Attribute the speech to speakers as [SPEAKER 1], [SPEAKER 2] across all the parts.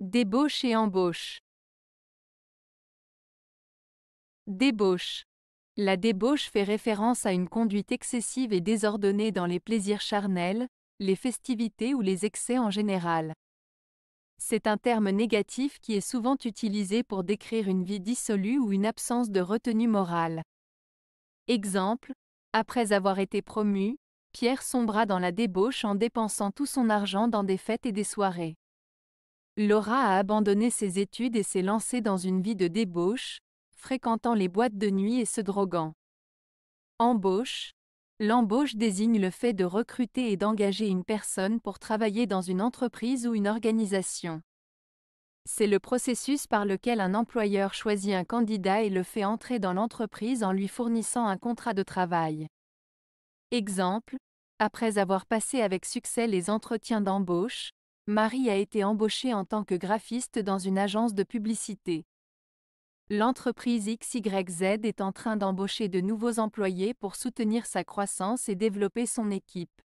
[SPEAKER 1] Débauche et embauche. Débauche. La débauche fait référence à une conduite excessive et désordonnée dans les plaisirs charnels, les festivités ou les excès en général. C'est un terme négatif qui est souvent utilisé pour décrire une vie dissolue ou une absence de retenue morale. Exemple, après avoir été promu, Pierre sombra dans la débauche en dépensant tout son argent dans des fêtes et des soirées. Laura a abandonné ses études et s'est lancée dans une vie de débauche, fréquentant les boîtes de nuit et se droguant. Embauche. L'embauche désigne le fait de recruter et d'engager une personne pour travailler dans une entreprise ou une organisation. C'est le processus par lequel un employeur choisit un candidat et le fait entrer dans l'entreprise en lui fournissant un contrat de travail. Exemple, après avoir passé avec succès les entretiens d'embauche, Marie a été embauchée en tant que graphiste dans une agence de publicité. L'entreprise XYZ est en train d'embaucher de nouveaux employés pour soutenir sa croissance et développer son équipe.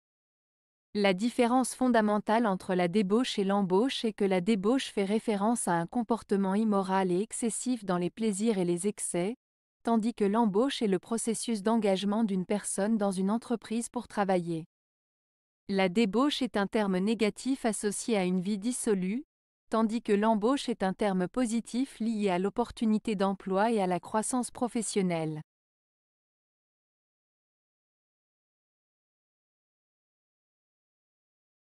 [SPEAKER 1] La différence fondamentale entre la débauche et l'embauche est que la débauche fait référence à un comportement immoral et excessif dans les plaisirs et les excès, tandis que l'embauche est le processus d'engagement d'une personne dans une entreprise pour travailler. La débauche est un terme négatif associé à une vie dissolue, tandis que l'embauche est un terme positif lié à l'opportunité d'emploi et à la croissance professionnelle.